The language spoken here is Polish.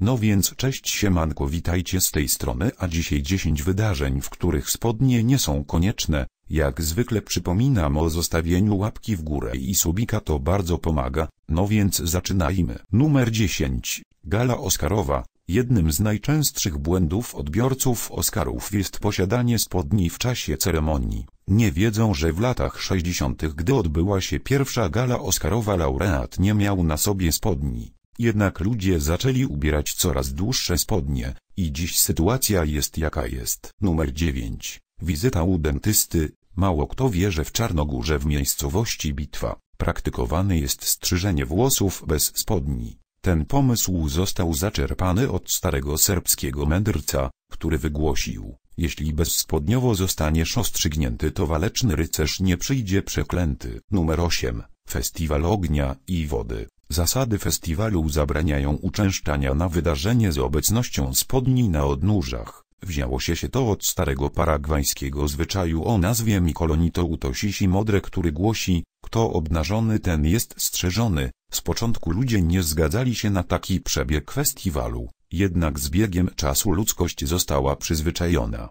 No więc cześć siemanko witajcie z tej strony a dzisiaj 10 wydarzeń, w których spodnie nie są konieczne. Jak zwykle przypominam o zostawieniu łapki w górę i subika to bardzo pomaga, no więc zaczynajmy. Numer 10. Gala Oscarowa. Jednym z najczęstszych błędów odbiorców Oscarów jest posiadanie spodni w czasie ceremonii. Nie wiedzą, że w latach 60., gdy odbyła się pierwsza gala Oscarowa, laureat nie miał na sobie spodni. Jednak ludzie zaczęli ubierać coraz dłuższe spodnie, i dziś sytuacja jest jaka jest. Numer 9. Wizyta u dentysty. Mało kto wie, że w Czarnogórze w miejscowości Bitwa praktykowane jest strzyżenie włosów bez spodni. Ten pomysł został zaczerpany od starego serbskiego mędrca, który wygłosił, jeśli bezspodniowo zostaniesz ostrzygnięty to waleczny rycerz nie przyjdzie przeklęty. Numer 8. Festiwal ognia i wody. Zasady festiwalu zabraniają uczęszczania na wydarzenie z obecnością spodni na odnóżach. Wzięło się się to od starego paragwajskiego zwyczaju o nazwie Mikolonito Utosisi Modre, który głosi, kto obnażony ten jest strzeżony. Z początku ludzie nie zgadzali się na taki przebieg festiwalu, jednak z biegiem czasu ludzkość została przyzwyczajona.